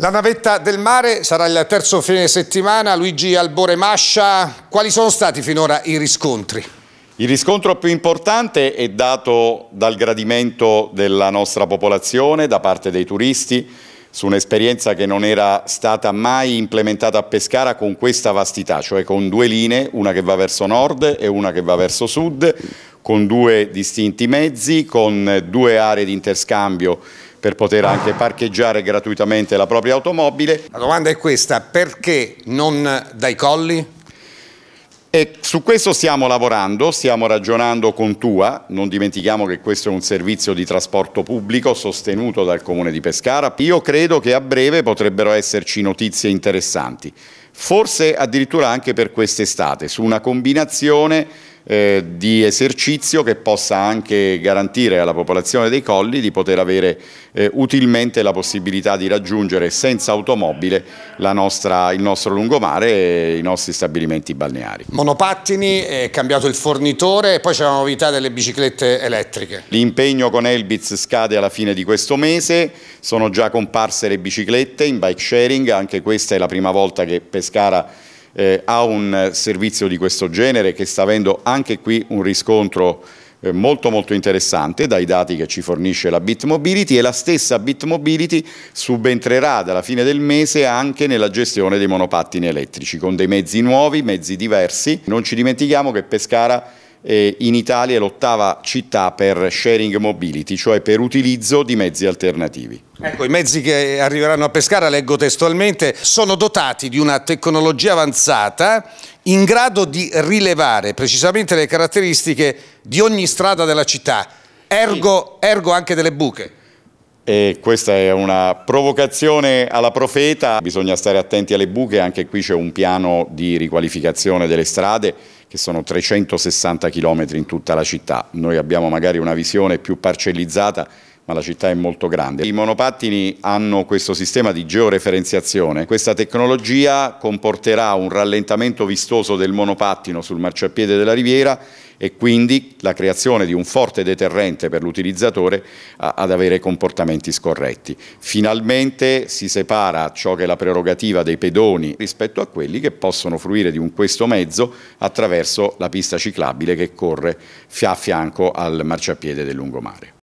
La navetta del mare sarà il terzo fine settimana. Luigi Albore Mascia, quali sono stati finora i riscontri? Il riscontro più importante è dato dal gradimento della nostra popolazione da parte dei turisti su un'esperienza che non era stata mai implementata a Pescara con questa vastità, cioè con due linee, una che va verso nord e una che va verso sud, con due distinti mezzi, con due aree di interscambio per poter anche parcheggiare gratuitamente la propria automobile. La domanda è questa, perché non dai colli? E su questo stiamo lavorando, stiamo ragionando con Tua, non dimentichiamo che questo è un servizio di trasporto pubblico sostenuto dal Comune di Pescara. Io credo che a breve potrebbero esserci notizie interessanti, forse addirittura anche per quest'estate, su una combinazione eh, di esercizio che possa anche garantire alla popolazione dei colli di poter avere eh, utilmente la possibilità di raggiungere senza automobile nostra, il nostro lungomare e i nostri stabilimenti balneari. Monopattini, è cambiato il fornitore e poi c'è la novità delle biciclette elettriche. L'impegno con Elbitz scade alla fine di questo mese, sono già comparse le biciclette in bike sharing, anche questa è la prima volta che Pescara eh, a un servizio di questo genere che sta avendo anche qui un riscontro eh, molto molto interessante dai dati che ci fornisce la Bitmobility e la stessa Bitmobility subentrerà dalla fine del mese anche nella gestione dei monopattini elettrici con dei mezzi nuovi, mezzi diversi. Non ci dimentichiamo che Pescara eh, in Italia è l'ottava città per sharing mobility, cioè per utilizzo di mezzi alternativi. Ecco, i mezzi che arriveranno a Pescara, leggo testualmente, sono dotati di una tecnologia avanzata in grado di rilevare precisamente le caratteristiche di ogni strada della città, ergo, ergo anche delle buche. E questa è una provocazione alla profeta, bisogna stare attenti alle buche, anche qui c'è un piano di riqualificazione delle strade che sono 360 km in tutta la città. Noi abbiamo magari una visione più parcellizzata, ma la città è molto grande. I monopattini hanno questo sistema di georeferenziazione. Questa tecnologia comporterà un rallentamento vistoso del monopattino sul marciapiede della riviera e quindi la creazione di un forte deterrente per l'utilizzatore ad avere comportamenti scorretti. Finalmente si separa ciò che è la prerogativa dei pedoni rispetto a quelli che possono fruire di un questo mezzo attraverso la pista ciclabile che corre a fianco al marciapiede del lungomare.